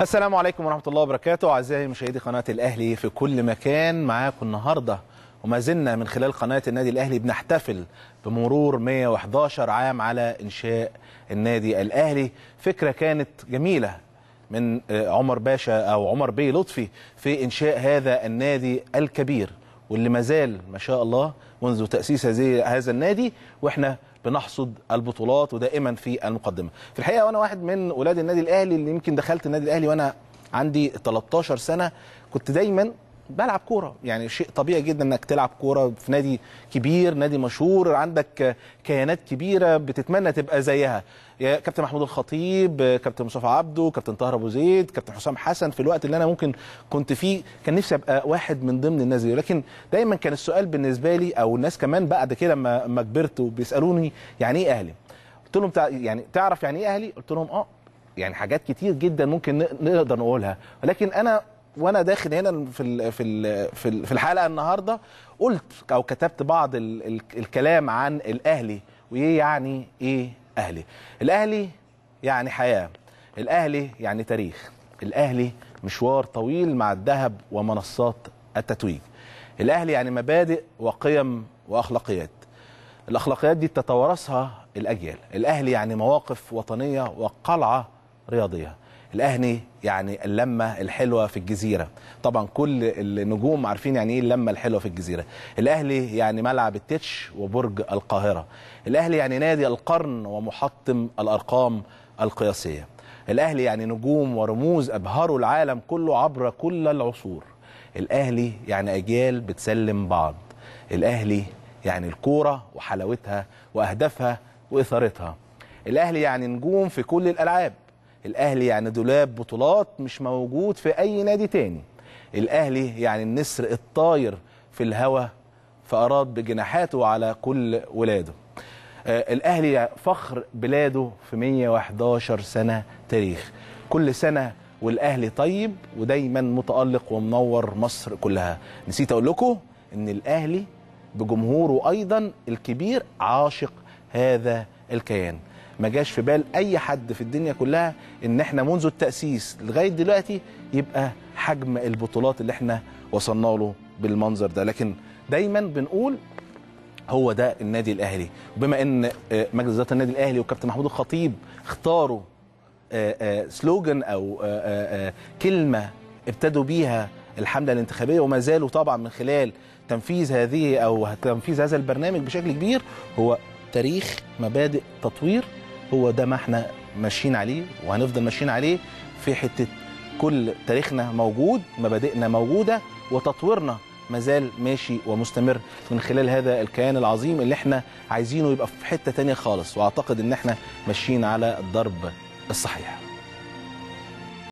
السلام عليكم ورحمة الله وبركاته أعزائي مشاهدي قناة الأهلي في كل مكان معاكم النهاردة وما زلنا من خلال قناة النادي الأهلي بنحتفل بمرور 111 عام على إنشاء النادي الأهلي فكرة كانت جميلة من آه، عمر باشا أو عمر بيه لطفي في إنشاء هذا النادي الكبير واللي ما زال ما شاء الله منذ تأسيس هذا النادي وإحنا بنحصد البطولات ودائما في المقدمة في الحقيقة وأنا واحد من أولاد النادي الأهلي اللي يمكن دخلت النادي الأهلي وأنا عندي 13 سنة كنت دايما بلعب كوره يعني شيء طبيعي جدا انك تلعب كوره في نادي كبير نادي مشهور عندك كيانات كبيره بتتمنى تبقى زيها يا كابتن محمود الخطيب كابتن مصطفى عبده كابتن طاهر ابو زيد كابتن حسام حسن في الوقت اللي انا ممكن كنت فيه كان نفسي ابقى واحد من ضمن الناس دي ولكن دايما كان السؤال بالنسبه لي او الناس كمان بعد كده لما كبرت وبيسالوني يعني ايه اهلي قلت لهم يعني تعرف يعني ايه اهلي قلت لهم اه يعني حاجات كتير جدا ممكن نقدر نقولها ولكن انا وانا داخل هنا في في في الحلقه النهارده قلت او كتبت بعض الكلام عن الاهلي وايه يعني ايه اهلي الاهلي يعني حياه الاهلي يعني تاريخ الاهلي مشوار طويل مع الذهب ومنصات التتويج الاهلي يعني مبادئ وقيم واخلاقيات الاخلاقيات دي تتوارثها الاجيال الاهلي يعني مواقف وطنيه وقلعه رياضيه الاهلي يعني اللمه الحلوه في الجزيره طبعا كل النجوم عارفين يعني ايه اللمه الحلوه في الجزيره الاهلي يعني ملعب التتش وبرج القاهره الاهلي يعني نادي القرن ومحطم الارقام القياسيه الاهلي يعني نجوم ورموز ابهروا العالم كله عبر كل العصور الاهلي يعني اجيال بتسلم بعض الاهلي يعني الكوره وحلاوتها واهدافها واثارتها الاهلي يعني نجوم في كل الالعاب الاهلي يعني دولاب بطولات مش موجود في اي نادي تاني الاهلي يعني النسر الطاير في الهوى فاراد بجناحاته على كل ولاده آه، الاهلي فخر بلاده في 111 سنه تاريخ كل سنه والاهلي طيب ودايما متالق ومنور مصر كلها نسيت اقول لكم ان الاهلي بجمهوره ايضا الكبير عاشق هذا الكيان ما جاش في بال اي حد في الدنيا كلها ان احنا منذ التاسيس لغايه دلوقتي يبقى حجم البطولات اللي احنا وصلنا له بالمنظر ده لكن دايما بنقول هو ده النادي الاهلي وبما ان آه، مجلس اداره النادي الاهلي وكابتن محمود الخطيب اختاروا آه، آه، سلوجن او كلمه ابتدوا بيها الحمله الانتخابيه وما زالوا طبعا من خلال تنفيذ هذه او تنفيذ هذا البرنامج بشكل كبير هو تاريخ مبادئ تطوير هو ده ما احنا ماشيين عليه وهنفضل ماشيين عليه في حته كل تاريخنا موجود مبادئنا موجوده وتطويرنا مازال ماشي ومستمر من خلال هذا الكيان العظيم اللي احنا عايزينه يبقى في حته تانية خالص واعتقد ان احنا ماشيين على الضرب الصحيح